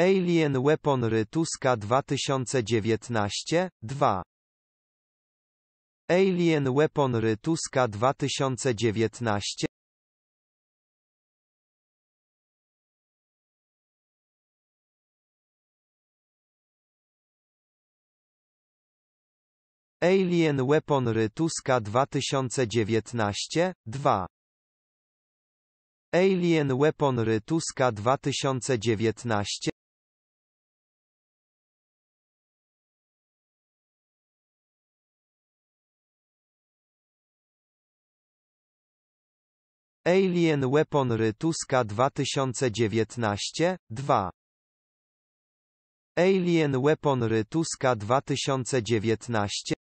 Alien Weaponry Tuska 2019, 2. Alien Weaponry Tuska 2019 Alien Weaponry Tuska 2019, 2. Alien Weaponry Tuska 2019 Alien Weaponry Tuska 2019, 2. Alien Weaponry Tuska 2019,